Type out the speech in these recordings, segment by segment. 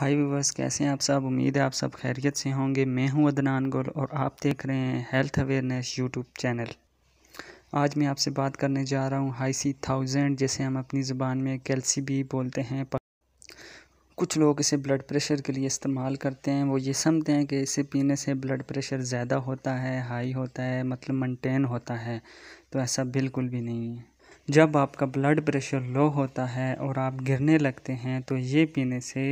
हाय viewers कैसे हैं आप सब उम्मीद है आप सब खैरियत से होंगे मैं हूं अदनान गुल और आप देख रहे हैं हेल्थ अवेयरनेस यूट्यूब चैनल आज मैं आपसे बात करने जा रहा हूं हाई सी थाउजेंड जिसे हम अपनी ज़ुबान में कैल्सी भी बोलते हैं कुछ लोग इसे ब्लड प्रेशर के लिए इस्तेमाल करते हैं वो ये समझते हैं कि इसे पीने से ब्लड प्रेशर ज़्यादा होता है हाई होता है मतलब मनटेन होता है तो ऐसा बिल्कुल भी नहीं है जब आपका ब्लड प्रेशर लो होता है और आप गिरने लगते हैं तो ये पीने से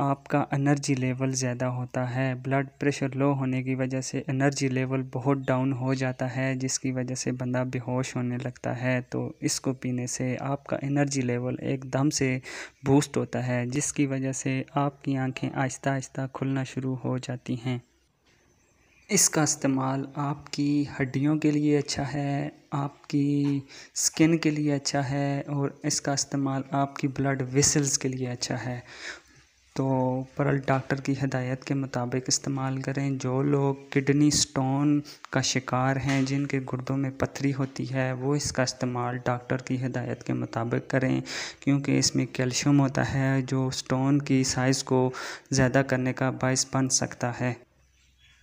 आपका एनर्जी लेवल ज़्यादा होता है ब्लड प्रेशर लो होने की वजह से एनर्जी लेवल बहुत डाउन हो जाता है जिसकी वजह से बंदा बेहोश होने लगता है तो इसको पीने से आपका एनर्जी लेवल एकदम से बूस्ट होता है जिसकी वजह से आपकी आंखें आहिस्ता आहिस्ता खुलना शुरू हो जाती हैं इसका इस्तेमाल आपकी हड्डियों के लिए अच्छा है आपकी स्किन के लिए अच्छा है और इसका इस्तेमाल आपकी ब्लड विसल्स के लिए अच्छा है तो परल डॉक्टर की हदायत के मुताबिक इस्तेमाल करें जो लोग किडनी स्टोन का शिकार हैं जिनके गुर्दों में पथरी होती है वो इसका इस्तेमाल डॉक्टर की हिदायत के मुताबिक करें क्योंकि इसमें कैल्शियम होता है जो स्टोन की साइज़ को ज़्यादा करने का बायस बन सकता है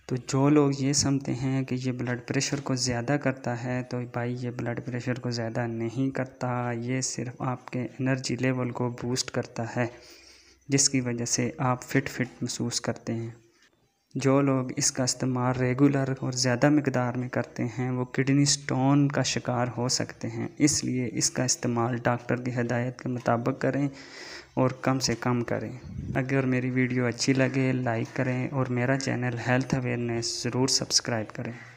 तो जो लोग ये समझते हैं कि ये ब्लड प्रेशर को ज़्यादा करता है तो भाई ये ब्लड प्रेशर को ज़्यादा नहीं करता ये सिर्फ आपके एनर्जी लेवल को बूस्ट करता है जिसकी वजह से आप फिट फिट महसूस करते हैं जो लोग इसका इस्तेमाल रेगुलर और ज़्यादा मकदार में करते हैं वो किडनी स्टोन का शिकार हो सकते हैं इसलिए इसका इस्तेमाल डॉक्टर की हदायत के मुताबिक करें और कम से कम करें अगर मेरी वीडियो अच्छी लगे लाइक करें और मेरा चैनल हेल्थ अवेयरनेस ज़रूर सब्सक्राइब करें